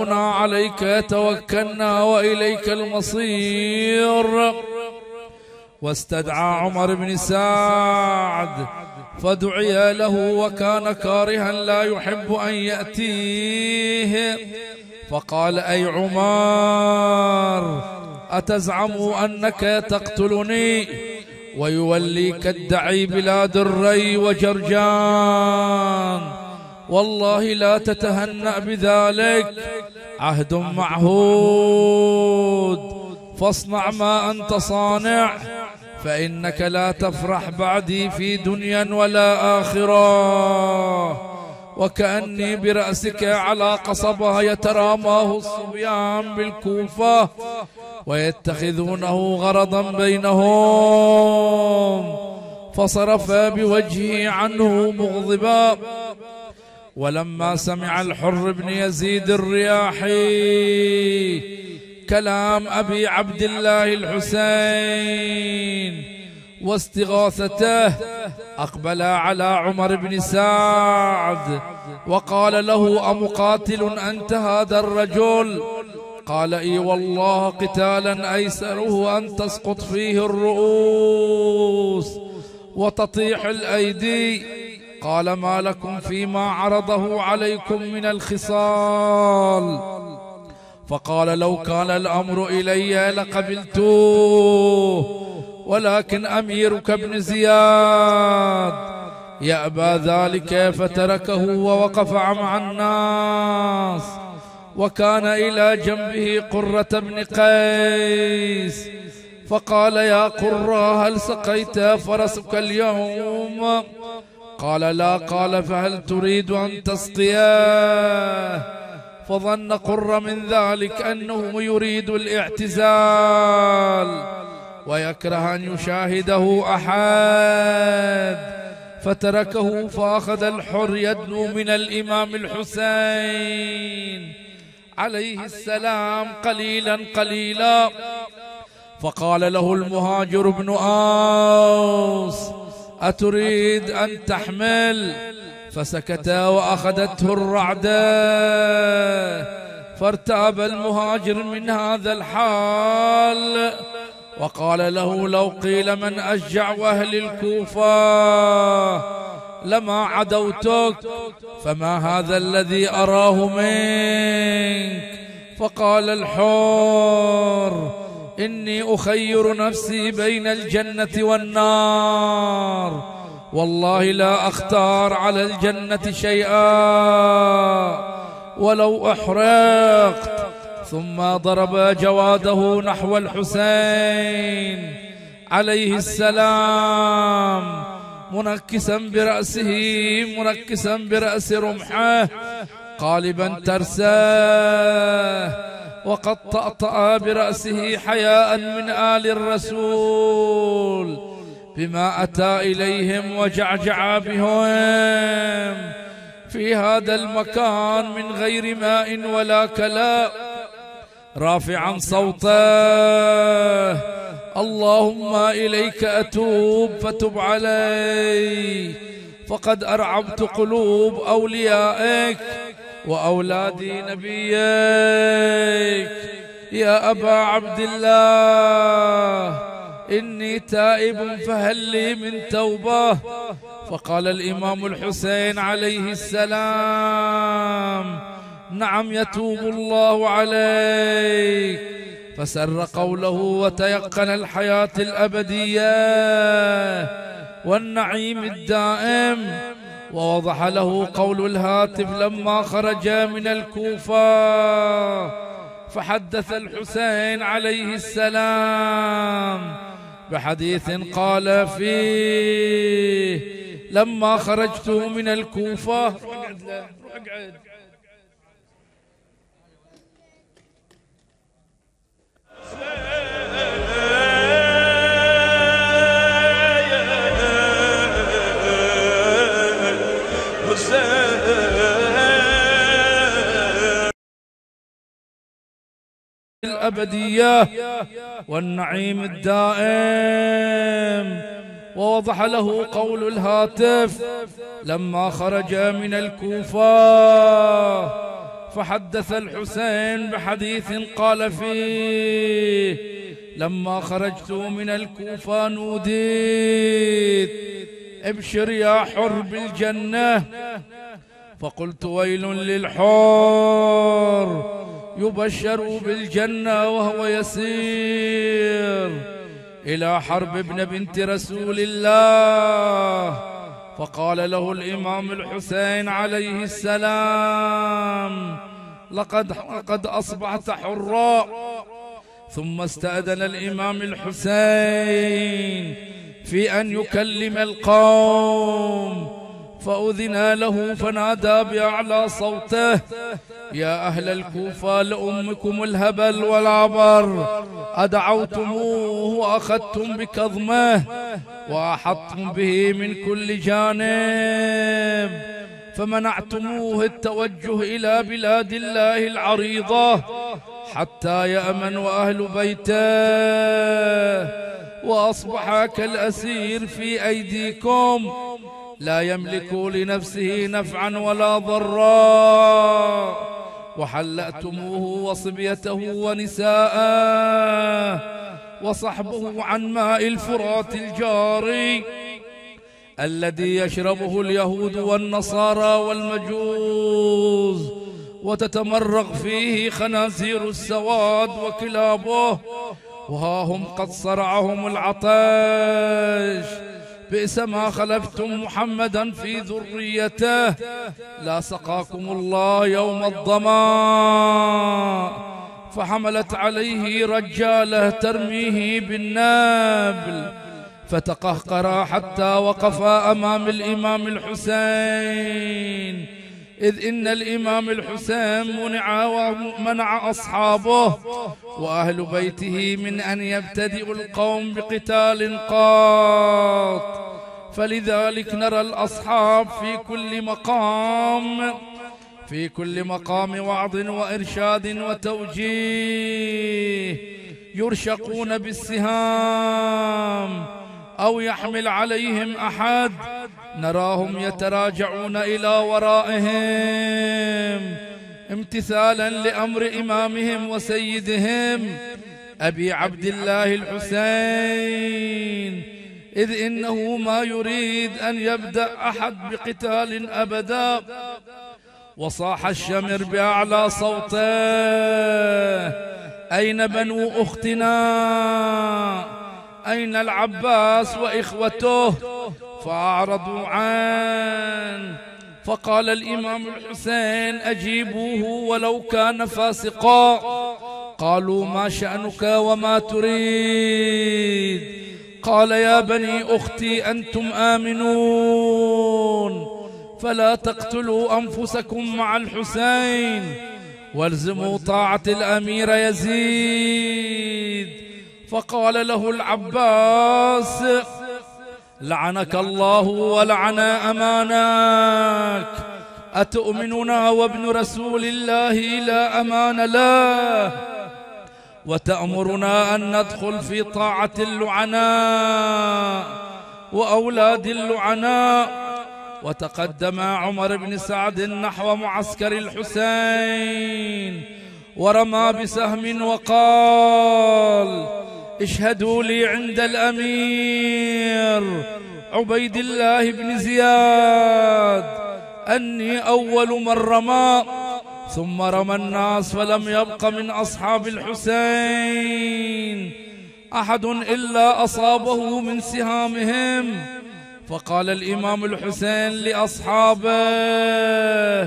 عليك توكلنا وإليك المصير واستدعى عمر بن سعد فدعي له وكان كارها لا يحب أن يأتيه فقال أي عمر أتزعم أنك تقتلني ويوليك الدعي بلاد الري وجرجان والله لا تتهنأ بذلك عهد معهود فاصنع ما أنت صانع فإنك لا تفرح بعدي في دنيا ولا آخرة وكأني برأسك على قصبة يتراماه الصبيان بالكوفة ويتخذونه غرضا بينهم فصرف بوجهه عنه مغضبا ولما سمع الحر بن يزيد الرياحي كلام أبي عبد الله الحسين واستغاثته أقبل على عمر بن سعد وقال له أمقاتل أنت هذا الرجل قال اي والله قتالا ايسره ان تسقط فيه الرؤوس وتطيح الايدي قال ما لكم فيما عرضه عليكم من الخصال فقال لو كان الأمر إلي لقبلتوه ولكن أميرك ابن زياد يأبى ذلك فتركه ووقف مع الناس وكان إلى جنبه قرة بن قيس فقال يا قرة هل سقيت فرسك اليوم؟ قال لا قال فهل تريد أن تسقياه فظن قر من ذلك أنه يريد الاعتزال ويكره أن يشاهده أحد فتركه فأخذ الحر يدنو من الإمام الحسين عليه السلام قليلا قليلا فقال له المهاجر بن أوس أتريد أن تحمل فسكتا وأخذته الرعدة فارتاب المهاجر من هذا الحال وقال له لو قيل من أشجع أهل الكوفة لما عدوتك فما هذا الذي أراه منك فقال الحور إني أخير نفسي بين الجنة والنار والله لا أختار على الجنة شيئا ولو أحرقت ثم ضرب جواده نحو الحسين عليه السلام منكسا برأسه منكسا برأس رمحه قالبا ترساه وقد طأطأ برأسه حياء من آل الرسول بما أتى إليهم وجعجع بهم في هذا المكان من غير ماء ولا كلاء رافعا صوته اللهم إليك أتوب فتب علي فقد أرعبت قلوب أوليائك وأولادي نبيك يا أبا عبد الله إني تائب فهل لي من توبة فقال الإمام الحسين عليه السلام نعم يتوب الله عليك فسر قوله وتيقن الحياة الأبدية والنعيم الدائم ووضح له قول الهاتف لما خرج من الكوفة فحدث الحسين عليه السلام بحديث قال فيه لما خرجت من الكوفة الأبدية والنعيم الدائم ووضح له قول الهاتف لما خرج من الكوفة فحدث الحسين بحديث قال فيه لما خرجت من الكوفة نوديت ابشر يا حر بالجنة فقلت ويل للحر يبشر بالجنة وهو يسير إلى حرب ابن بنت رسول الله فقال له الإمام الحسين عليه السلام لقد قد أصبحت حرا ثم استأذن الإمام الحسين في أن يكلم القوم فأذن له فنادى بأعلى صوته يا أهل الكوفة لأمكم الهبل والعبر أدعوتموه وأخذتم بكظمه وأحطتم به من كل جانب فمنعتموه التوجه إلى بلاد الله العريضة حتى يأمن أهل بيته وأصبح كالأسير في أيديكم لا يملك لنفسه نفعا ولا ضرا وحلأتموه وصبيته ونساءه وصحبه عن ماء الفرات الجاري الذي يشربه اليهود والنصارى والمجوس وتتمرغ فيه خنازير السواد وكلابه وها هم قد صرعهم العطش بئس ما خلفتم محمدا في ذريته لا سقاكم الله يوم الظمأ فحملت عليه رجاله ترميه بالنابل فتقهقرا حتى وقفا أمام الإمام الحسين إذ إن الإمام الحسين منع ومنع أصحابه وأهل بيته من أن يبتدئوا القوم بقتال قاط فلذلك نرى الأصحاب في كل مقام في كل مقام وعظ وإرشاد وتوجيه يرشقون بالسهام أو يحمل عليهم أحد نراهم يتراجعون إلى ورائهم امتثالا لأمر إمامهم وسيدهم أبي عبد الله الحسين إذ إنه ما يريد أن يبدأ أحد بقتال أبدا وصاح الشمر بأعلى صوته أين بنو أختنا أين العباس وإخوته فأعرضوا عنه فقال الإمام الحسين أجيبوه ولو كان فاسقا قالوا ما شأنك وما تريد قال يا بني أختي أنتم آمنون فلا تقتلوا أنفسكم مع الحسين والزموا طاعة الأمير يزيد فقال له العباس لعنك الله ولعن أماناك أتؤمننا وابن رسول الله إلى أمان له وتأمرنا أن ندخل في طاعة اللعناء وأولاد اللعناء وتقدم عمر بن سعد نحو معسكر الحسين ورمى بسهم وقال اشهدوا لي عند الأمير عبيد الله بن زياد أني أول من رمى ثم رمى الناس فلم يبق من أصحاب الحسين أحد إلا أصابه من سهامهم فقال الإمام الحسين لأصحابه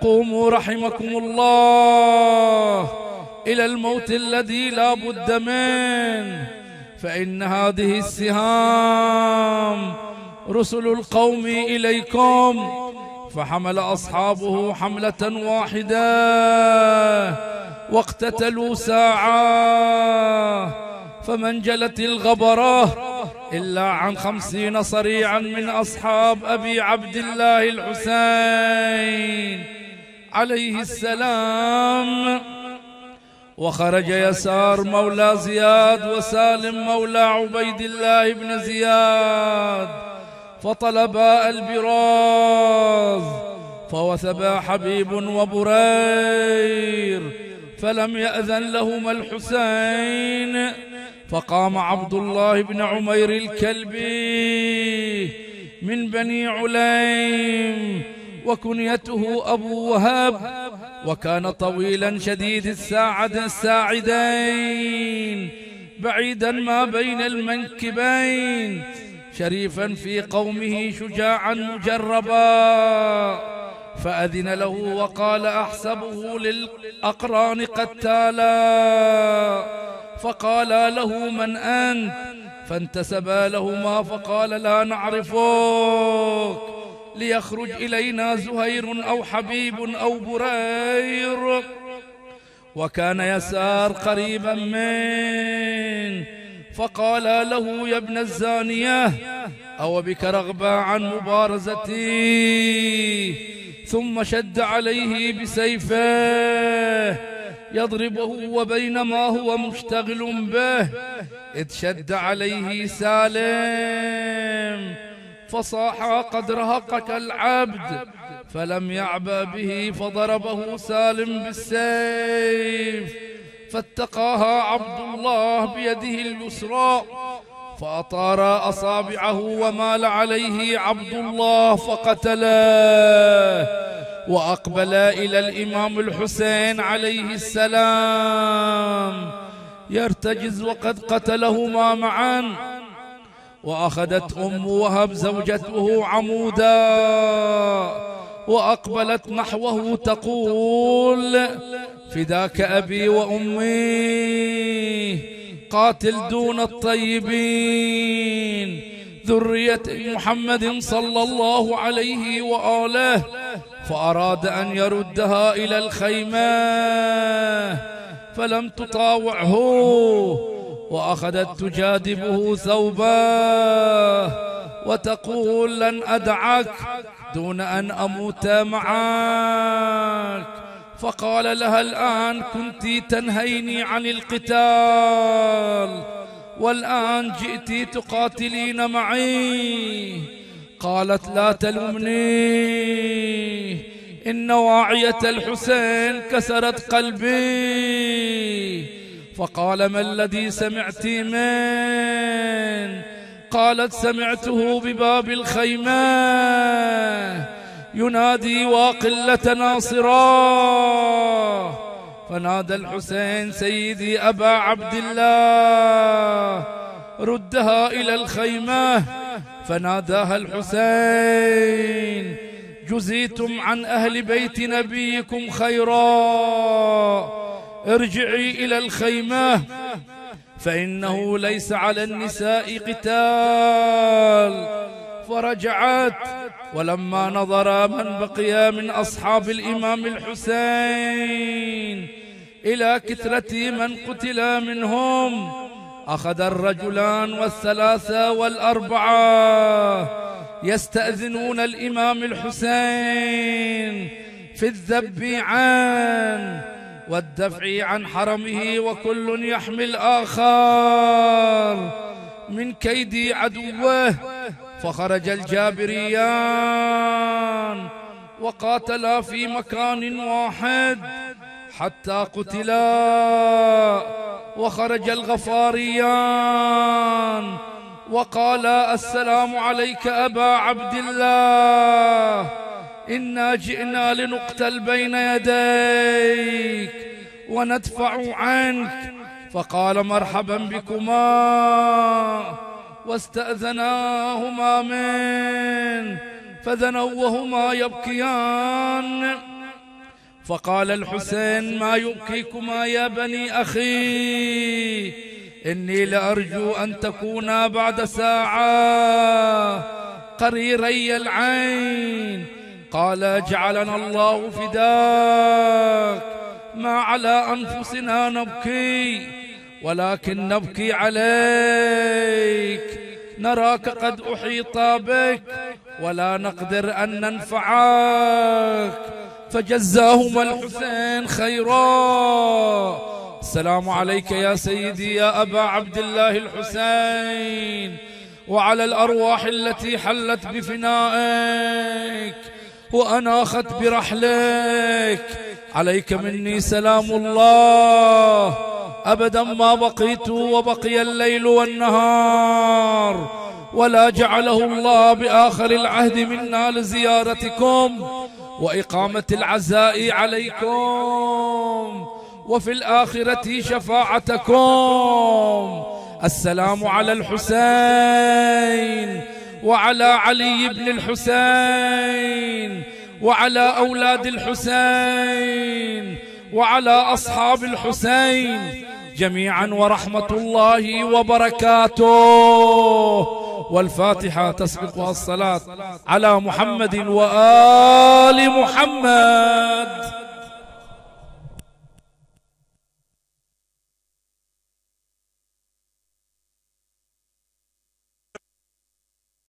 قوموا رحمكم الله إلى الموت الذي لا بد منه فإن هذه السهام رسل القوم إليكم فحمل أصحابه حملة واحدة واقتتلوا ساعة فمن جلت الغبرة إلا عن خمسين صريعا من أصحاب أبي عبد الله الحسين عليه السلام وخرج يسار مولى زياد وسالم مولى عبيد الله بن زياد فطلبا البراز فوثبا حبيب وبرير فلم يأذن لهما الحسين فقام عبد الله بن عمير الكلبي من بني عليم وكنيته أبو وهب وكان طويلا شديد الساعد الساعدين بعيدا ما بين المنكبين شريفا في قومه شجاعا مجربا فأذن له وقال أحسبه للأقران قد تالا فقالا له من أنت فانتسبا لهما فقال لا نعرفك ليخرج إلينا زهير أو حبيب أو برير وكان يسار قريبا من فقال له يا ابن الزانية أو بك رغبة عن مبارزتي ثم شد عليه بسيفه يضربه وبينما هو مشتغل به اذ شد عليه سالم فصاح قد رهقك العبد فلم يعبى به فضربه سالم بالسيف فاتقاها عبد الله بيده اليسرى فأطار أصابعه ومال عليه عبد الله فقتله وأقبلا إلى الإمام الحسين عليه السلام يرتجز وقد قتلهما معاً وأخذت أم وهب زوجته عمودا وأقبلت نحوه تقول فداك أبي وأمي قاتل دون الطيبين ذرية محمد صلى الله عليه وآله فأراد أن يردها إلى الخيمة فلم تطاوعه وأخذت تجاذبه ثوبا وتقول لن أدعك دون أن أموت معك فقال لها الآن كنت تنهيني عن القتال والآن جئت تقاتلين معي قالت لا تلومني إن واعية الحسين كسرت قلبي فقال ما الذي سمعت من قالت سمعته بباب الخيمة ينادي واقلة ناصرا فنادى الحسين سيدي أبا عبد الله ردها إلى الخيمة فناداها الحسين جزيتم عن أهل بيت نبيكم خيرا ارجعي إلى الخيمة فإنه ليس على النساء قتال فرجعت ولما نظر من بقي من أصحاب الإمام الحسين إلى كثرة من قتل منهم أخذ الرجلان والثلاثة والأربعة يستأذنون الإمام الحسين في الذب عنه والدفع عن حرمه وكل يحمل آخر من كيد عدوه فخرج الجابريان وقاتلا في مكان واحد حتى قتلا وخرج الغفاريان وقالا السلام عليك أبا عبد الله إنا جئنا لنقتل بين يديك وندفع عنك فقال مرحبا بكما واستأذناهما من فذنوا وهما يبكيان فقال الحسين ما يبكيكما يا بني أخي إني لأرجو أن تكونا بعد ساعة قريري العين قال جعلنا الله فداك ما على أنفسنا نبكي ولكن نبكي عليك نراك قد أحيط بك ولا نقدر أن ننفعك فجزاهما الحسين خيرا السلام عليك يا سيدي يا أبا عبد الله الحسين وعلى الأرواح التي حلت بفنائك وأنا أخذت برحلك عليك مني سلام الله أبدا ما بقيت وبقي الليل والنهار ولا جعله الله بآخر العهد منا لزيارتكم وإقامة العزاء عليكم وفي الآخرة شفاعتكم السلام على الحسين وعلى علي بن الحسين وعلى أولاد الحسين وعلى أصحاب الحسين جميعا ورحمة الله وبركاته والفاتحة تسبقها الصلاة على محمد وآل محمد